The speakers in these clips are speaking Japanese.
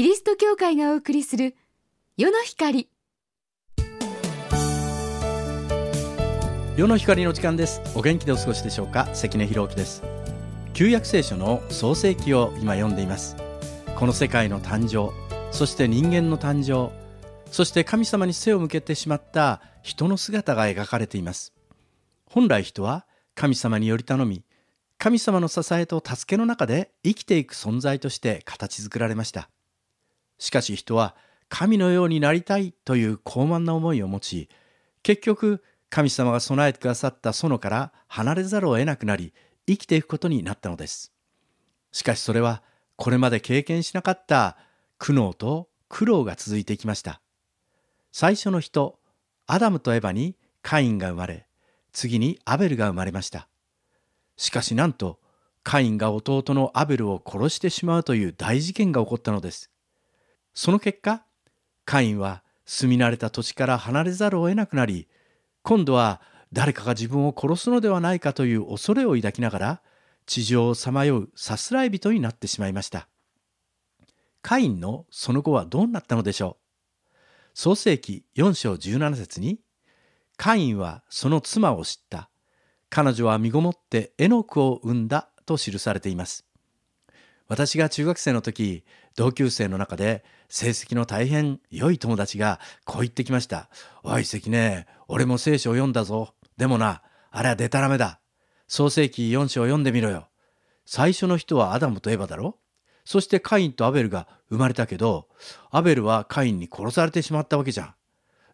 キリスト教会がお送りする世の光世の光の時間ですお元気でお過ごしでしょうか関根博之です旧約聖書の創世記を今読んでいますこの世界の誕生そして人間の誕生そして神様に背を向けてしまった人の姿が描かれています本来人は神様により頼み神様の支えと助けの中で生きていく存在として形作られましたしかし人は神のようになりたいという高慢な思いを持ち、結局神様が備えてくださった園から離れざるを得なくなり、生きていくことになったのです。しかしそれはこれまで経験しなかった苦悩と苦労が続いていきました。最初の人、アダムとエバにカインが生まれ、次にアベルが生まれました。しかしなんと、カインが弟のアベルを殺してしまうという大事件が起こったのです。その結果カインは住み慣れた土地から離れざるを得なくなり今度は誰かが自分を殺すのではないかという恐れを抱きながら地上をさまようさすらい人になってしまいましたカインのその後はどうなったのでしょう創世紀4章17節にカインはその妻を知った彼女は身ごもってエノクを産んだと記されています私が中学生の時、同級生の中で成績の大変良い友達がこう言ってきました。おい関ね、俺も聖書を読んだぞ。でもな、あれはでたらめだ。創世記4章読んでみろよ。最初の人はアダムとエバだろそしてカインとアベルが生まれたけど、アベルはカインに殺されてしまったわけじゃん。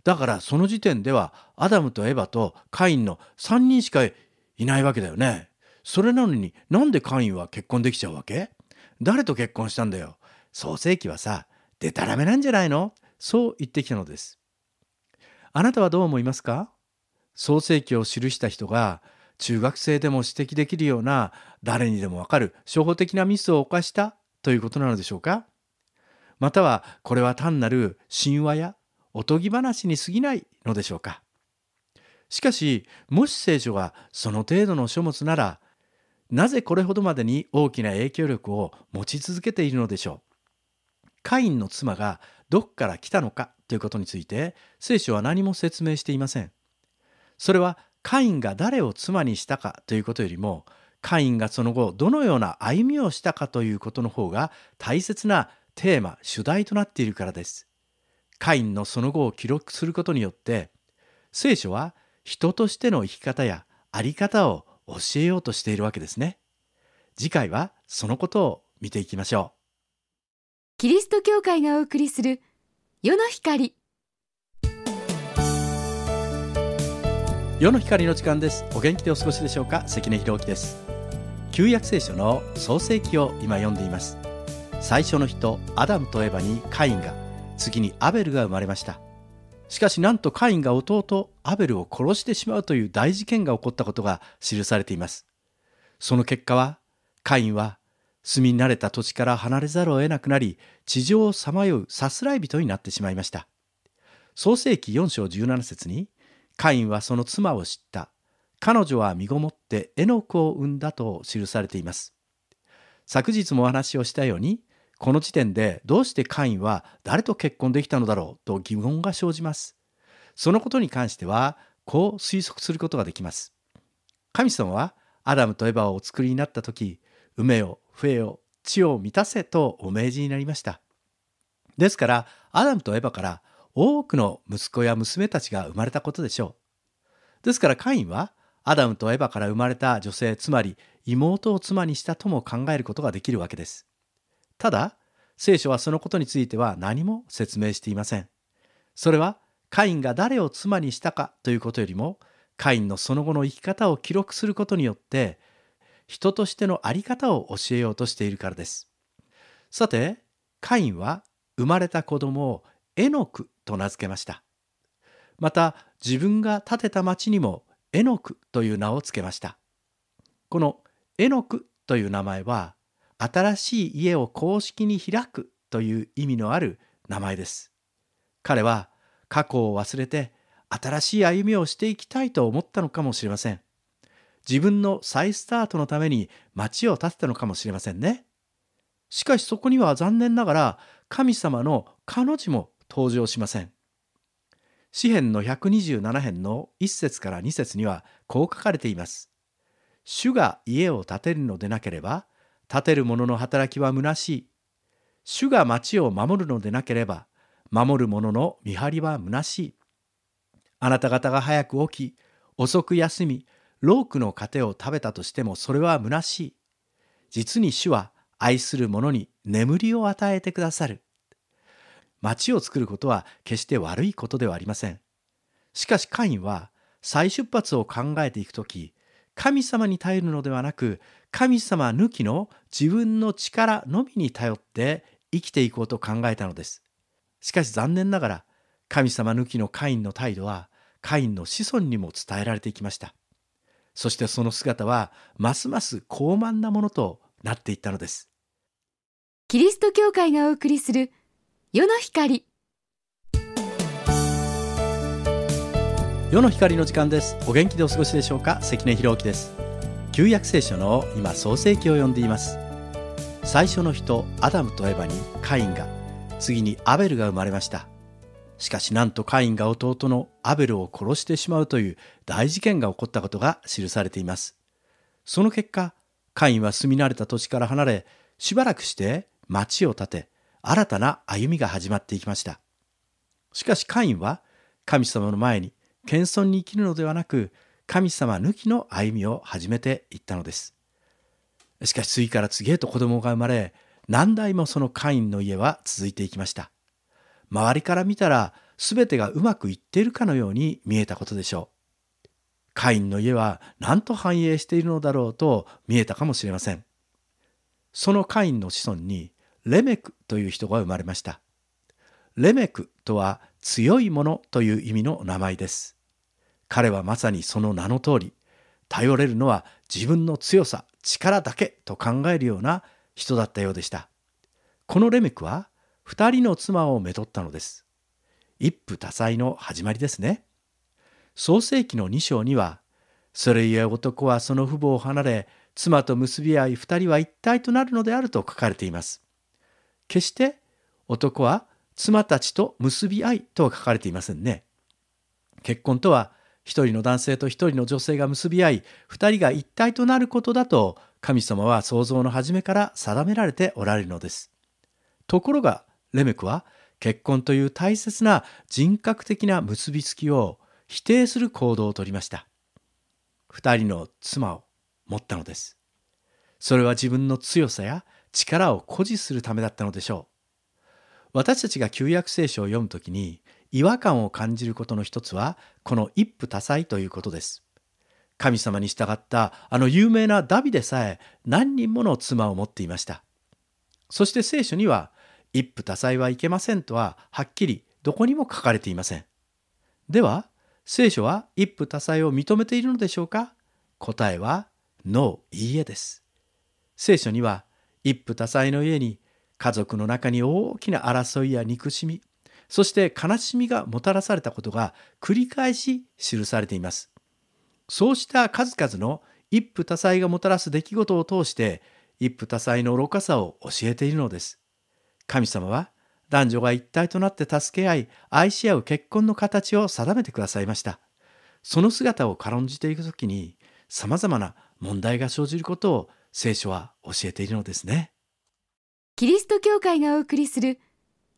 だからその時点ではアダムとエバとカインの3人しかいないわけだよね。それなのになんでカインは結婚できちゃうわけ誰と結婚したんだよ創世記はさデタラメなんじゃないのそう言ってきたのですあなたはどう思いますか創世記を記した人が中学生でも指摘できるような誰にでもわかる初歩的なミスを犯したということなのでしょうかまたはこれは単なる神話やおとぎ話に過ぎないのでしょうかしかしもし聖書がその程度の書物ならなぜこれほどまでに大きな影響力を持ち続けているのでしょうカインの妻がどこから来たのかということについて聖書は何も説明していませんそれはカインが誰を妻にしたかということよりもカインがその後どのような歩みをしたかということの方が大切なテーマ主題となっているからですカインのその後を記録することによって聖書は人としての生き方や在り方を教えようとしているわけですね。次回はそのことを見ていきましょう。キリスト教会がお送りする世の光世の光の時間ですお元気でお過ごしでしょうか関根弘之です旧約聖書の創世記を今読んでいます最初の人アダムとエバにカインが次にアベルが生まれましたしかしなんとカインが弟アベルを殺してしまうという大事件が起こったことが記されています。その結果はカインは住み慣れた土地から離れざるを得なくなり地上をさまようさすらい人になってしまいました。創世紀4章17節にカインはその妻を知った彼女は身ごもってエノクを産んだと記されています。昨日もお話をしたようにこの時点でどうしてカインは誰と結婚できたのだろうと疑問が生じます。そのことに関してはこう推測することができます。神様はアダムとエバをお作りになった時「梅よ笛よ地を満たせ」とお命じになりました。ですからアダムとエバから多くの息子や娘たちが生まれたことでしょう。ですからカインはアダムとエバから生まれた女性つまり妹を妻にしたとも考えることができるわけです。ただ、聖書はそのことについては何も説明していません。それは、カインが誰を妻にしたかということよりも、カインのその後の生き方を記録することによって、人としての在り方を教えようとしているからです。さて、カインは生まれた子供をエノクと名付けました。また、自分が建てた町にもエノクという名を付けました。このエノクという名前は、新しい家を公式に開くという意味のある名前です。彼は過去を忘れて新しい歩みをしていきたいと思ったのかもしれません。自分の再スタートのために町を建てたのかもしれませんね。しかしそこには残念ながら神様の彼女も登場しません。詩編の127編の1節から2節にはこう書かれています。主が家を建てるのでなければ立てる者の働きは虚しい。主が町を守るのでなければ、守る者の見張りは虚しい。あなた方が早く起き、遅く休み、ロークの糧を食べたとしてもそれは虚しい。実に主は愛する者に眠りを与えてくださる。町を作ることは決して悪いことではありません。しかしカインは再出発を考えていくとき、神様に頼るのではなく神様抜きの自分の力のみに頼って生きていこうと考えたのです。しかし残念ながら神様抜きのカインの態度はカインの子孫にも伝えられていきました。そしてその姿はますます高慢なものとなっていったのです。キリスト教会がお送りする世の光世の光の時間ですお元気でお過ごしでしょうか関根博之です旧約聖書の今創世記を読んでいます最初の人アダムとエバにカインが次にアベルが生まれましたしかしなんとカインが弟のアベルを殺してしまうという大事件が起こったことが記されていますその結果カインは住み慣れた土地から離れしばらくして町を建て新たな歩みが始まっていきましたしかしカインは神様の前に謙遜に生きるのではなく神様抜きの歩みを始めていったのですしかし次から次へと子供が生まれ何代もそのカインの家は続いていきました周りから見たら全てがうまくいっているかのように見えたことでしょうカインの家は何と繁栄しているのだろうと見えたかもしれませんそのカインの子孫にレメクという人が生まれましたレメクとは強いものという意味の名前です彼はまさにその名の通り頼れるのは自分の強さ力だけと考えるような人だったようでしたこのレメクは2人の妻をめとったのです一夫多妻の始まりですね創世紀の2章にはそれゆえ男はその父母を離れ妻と結び合い2人は一体となるのであると書かれています決して男は妻たちと結び合いとは書かれていませんね結婚とは一人の男性と一人の女性が結び合い、二人が一体となることだと、神様は創造の初めから定められておられるのです。ところが、レメクは、結婚という大切な人格的な結びつきを否定する行動をとりました。二人の妻を持ったのです。それは自分の強さや力を誇示するためだったのでしょう。私たちが旧約聖書を読むときに、違和感を感じることの一つはこの一夫多妻ということです。神様に従ったあの有名なダビでさえ何人もの妻を持っていました。そして聖書には一夫多妻はいけませんとははっきりどこにも書かれていません。では聖書は一夫多妻を認めているのでしょうか答えはノー、いいえです。聖書には一夫多妻の家に家族の中に大きな争いや憎しみそして悲しみがもたらされたことが繰り返し記されています。そうした数々の一夫多妻がもたらす出来事を通して一夫多妻の愚かさを教えているのです。神様は男女が一体となって助け合い愛し合う結婚の形を定めてくださいました。その姿を軽んじていくときに様々な問題が生じることを聖書は教えているのですね。キリスト教会がお送りする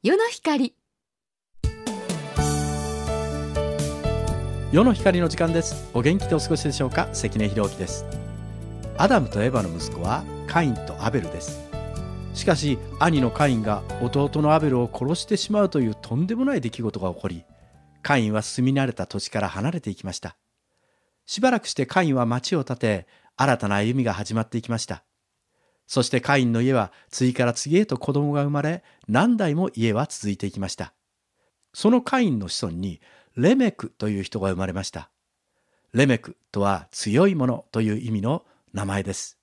世の光世の光の時間ですお元気でお過ごしでしょうか関根博之ですアダムとエヴァの息子はカインとアベルですしかし兄のカインが弟のアベルを殺してしまうというとんでもない出来事が起こりカインは住み慣れた土地から離れていきましたしばらくしてカインは町を建て新たな歩みが始まっていきましたそしてカインの家は次から次へと子供が生まれ何代も家は続いていきましたそのカインの子孫にレメクという人が生まれました。レメクとは強いものという意味の名前です。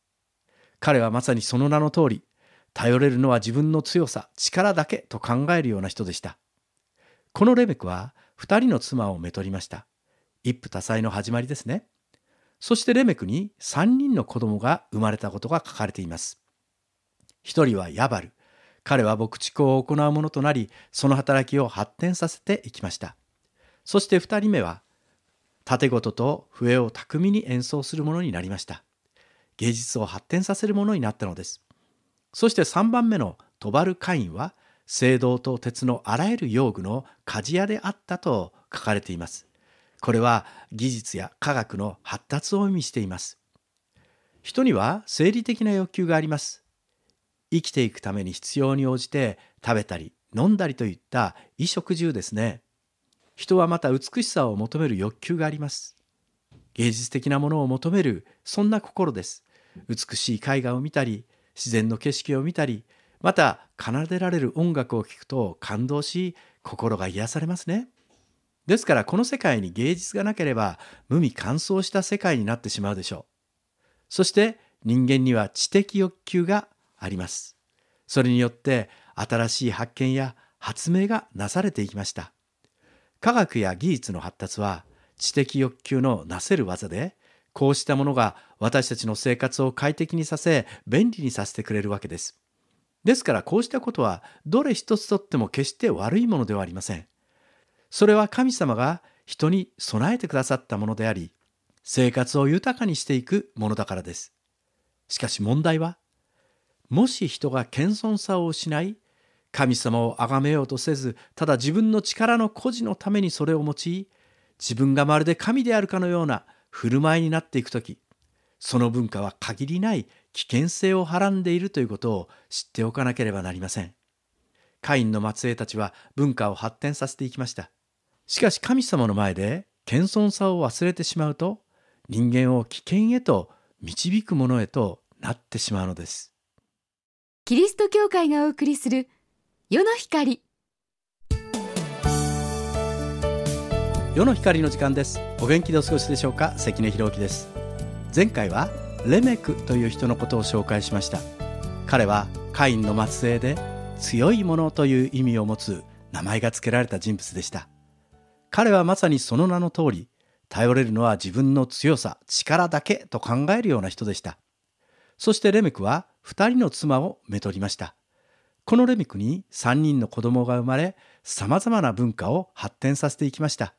彼はまさにその名の通り、頼れるのは自分の強さ、力だけと考えるような人でした。このレメクは2人の妻をめとりました。一夫多妻の始まりですね。そしてレメクに3人の子供が生まれたことが書かれています。1人はヤバル。彼は牧畜を行うものとなり、その働きを発展させていきました。そして2人目は盾ごとと笛を巧みに演奏するものになりました芸術を発展させるものになったのですそして3番目のトバル・カインは青銅と鉄のあらゆる用具の鍛冶屋であったと書かれていますこれは技術や科学の発達を意味しています人には生理的な欲求があります生きていくために必要に応じて食べたり飲んだりといった衣食住ですね人はまた美しさを求める欲求があります芸術的なものを求めるそんな心です美しい絵画を見たり自然の景色を見たりまた奏でられる音楽を聴くと感動し心が癒されますねですからこの世界に芸術がなければ無味乾燥した世界になってしまうでしょうそして人間には知的欲求がありますそれによって新しい発見や発明がなされていきました科学や技術の発達は知的欲求のなせる技でこうしたものが私たちの生活を快適にさせ便利にさせてくれるわけです。ですからこうしたことはどれ一つとっても決して悪いものではありません。それは神様が人に備えてくださったものであり生活を豊かにしていくものだからです。しかし問題はもし人が謙遜さを失い神様を崇めようとせず、ただ自分の力の孤児のためにそれを用い、自分がまるで神であるかのような振る舞いになっていくとき、その文化は限りない危険性をはらんでいるということを知っておかなければなりません。カインの末裔たちは文化を発展させていきました。しかし神様の前で謙遜さを忘れてしまうと、人間を危険へと導くものへとなってしまうのです。キリスト教会がお送りする世の光世の光の時間ですお元気でお過ごしでしょうか関根博之です前回はレメクという人のことを紹介しました彼はカインの末裔で強いものという意味を持つ名前が付けられた人物でした彼はまさにその名の通り頼れるのは自分の強さ力だけと考えるような人でしたそしてレメクは2人の妻をめとりましたこのレミクに3人の子供が生まれ、様々な文化を発展させていきました。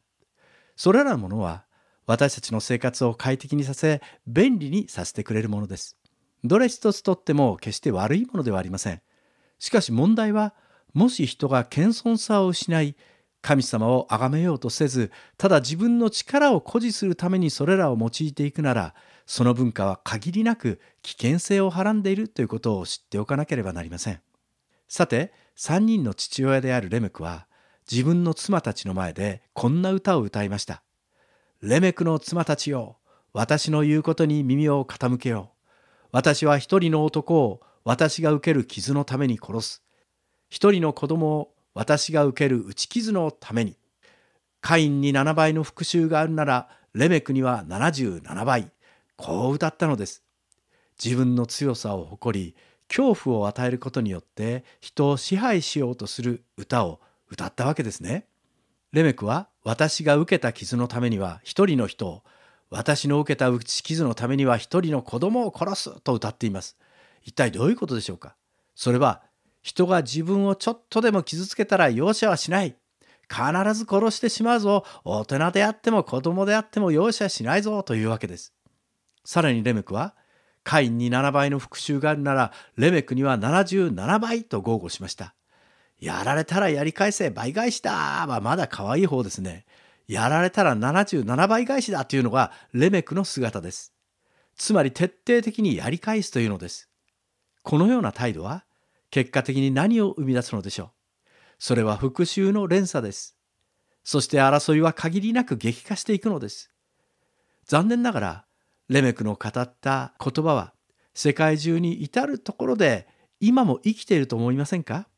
それらのものは、私たちの生活を快適にさせ、便利にさせてくれるものです。どれ一つとっても決して悪いものではありません。しかし問題は、もし人が謙遜さを失い、神様を崇めようとせず、ただ自分の力を誇示するためにそれらを用いていくなら、その文化は限りなく危険性をはらんでいるということを知っておかなければなりません。さて3人の父親であるレメクは自分の妻たちの前でこんな歌を歌いました。レメクの妻たちよ、私の言うことに耳を傾けよう。私は一人の男を私が受ける傷のために殺す。一人の子供を私が受ける打ち傷のために。カインに7倍の復讐があるなら、レメクには77倍。こう歌ったのです。自分の強さを誇り、恐怖を与えることによって人を支配しようとする歌を歌ったわけですね。レメクは私が受けた傷のためには一人の人を私の受けた打ち傷のためには一人の子供を殺すと歌っています。一体どういうことでしょうかそれは人が自分をちょっとでも傷つけたら容赦はしない。必ず殺してしまうぞ。大人であっても子供であっても容赦しないぞというわけです。さらにレムクはカインに7倍の復讐があるなら、レメクには77倍と豪語しました。やられたらやり返せ、倍返しだはまだ可愛い方ですね。やられたら77倍返しだというのがレメクの姿です。つまり徹底的にやり返すというのです。このような態度は、結果的に何を生み出すのでしょう。それは復讐の連鎖です。そして争いは限りなく激化していくのです。残念ながら、レメクの語った言葉は世界中に至るところで今も生きていると思いませんか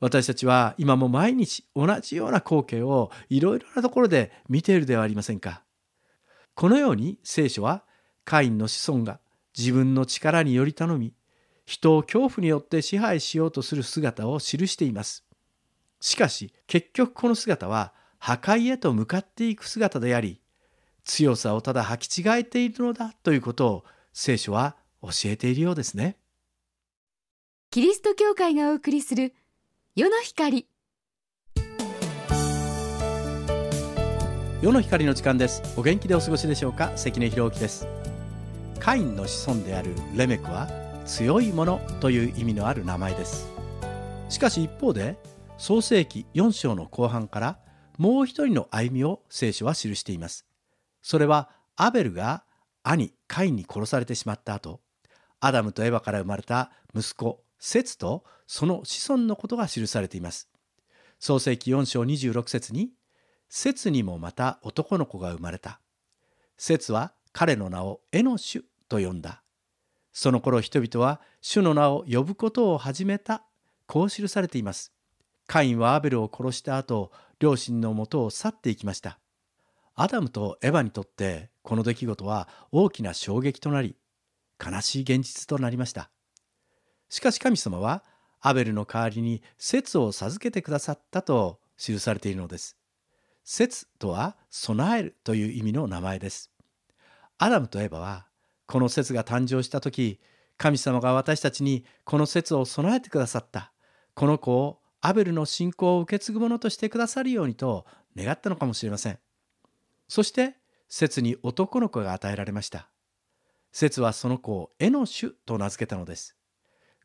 私たちは今も毎日同じような光景をいろいろなところで見ているではありませんかこのように聖書はカインの子孫が自分の力により頼み人を恐怖によって支配しようとする姿を記していますしかし結局この姿は破壊へと向かっていく姿であり強さをただ履き違えているのだということを聖書は教えているようですねキリスト教会がお送りする世の光世の光の時間ですお元気でお過ごしでしょうか関根博之ですカインの子孫であるレメクは強いものという意味のある名前ですしかし一方で創世記4章の後半からもう一人の歩みを聖書は記していますそれはアベルが兄カインに殺されてしまった後アダムとエヴァから生まれた息子セツとその子孫のことが記されています。創世紀4章26節に「セツにもまた男の子が生まれた」「セツは彼の名をエノシュと呼んだ」その頃人々は主の名を呼ぶことを始めたこう記されています。カインはアベルを殺した後両親のもとを去っていきました。アダムとエヴァにとってこの出来事は大きな衝撃となり悲しい現実となりましたしかし神様はアベルの代わりに説を授けてくださったと記されているのです説とは備えるという意味の名前ですアダムとエヴァはこの説が誕生した時神様が私たちにこの説を備えてくださったこの子をアベルの信仰を受け継ぐものとしてくださるようにと願ったのかもしれませんそして節に男の子が与えられました節はその子をエノシュと名付けたのです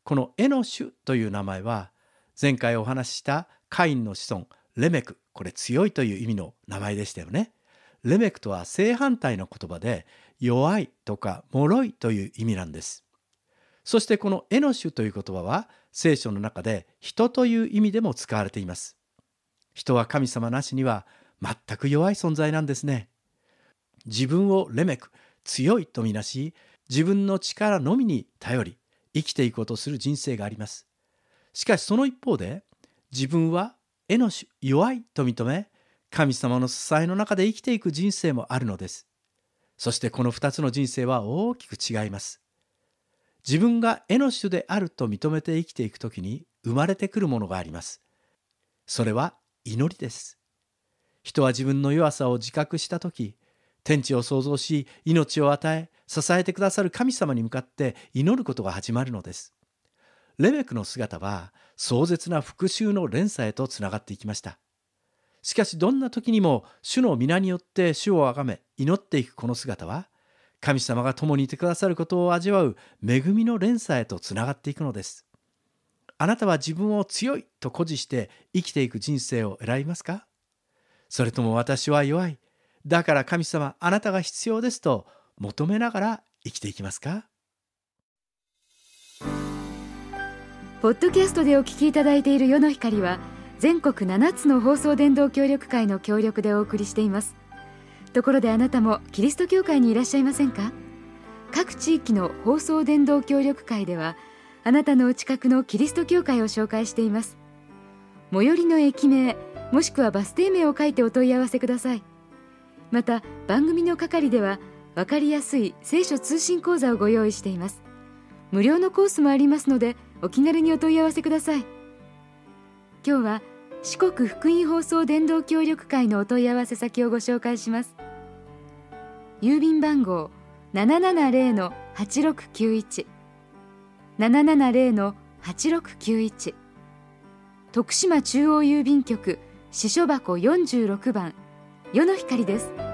このエノシュという名前は前回お話ししたカインの子孫レメクこれ強いという意味の名前でしたよねレメクとは正反対の言葉で弱いとか脆いという意味なんですそしてこのエノシュという言葉は聖書の中で人という意味でも使われています人は神様なしには全く弱い存在なんですね。自分をレメク、強いとみなし、自分の力のみに頼り、生きていこうとする人生があります。しかしその一方で、自分は絵の弱いと認め、神様の支えの中で生きていく人生もあるのです。そしてこの2つの人生は大きく違います。自分が絵の主であると認めて生きていく時に生まれてくるものがあります。それは祈りです。人は自分の弱さを自覚した時天地を創造し命を与え支えてくださる神様に向かって祈ることが始まるのですレベクの姿は壮絶な復讐の連鎖へとつながっていきましたしかしどんな時にも主の皆によって主をあがめ祈っていくこの姿は神様が共にいてくださることを味わう恵みの連鎖へとつながっていくのですあなたは自分を強いと誇示して生きていく人生を選びますかそれとも私は弱い。だから神様、あなたが必要ですと求めながら生きていきますかポッドキャストでお聞きいただいている世の光は全国7つの放送伝道協力会の協力でお送りしていますところであなたもキリスト教会にいらっしゃいませんか各地域の放送伝道協力会ではあなたのお近くのキリスト教会を紹介しています最寄りの駅名もしくはバス停名を書いてお問い合わせくださいまた番組の係では分かりやすい聖書通信講座をご用意しています無料のコースもありますのでお気軽にお問い合わせください今日は四国福音放送伝道協力会のお問い合わせ先をご紹介します郵便番号770-8691 770-8691徳島中央郵便局司書箱46番「世の光」です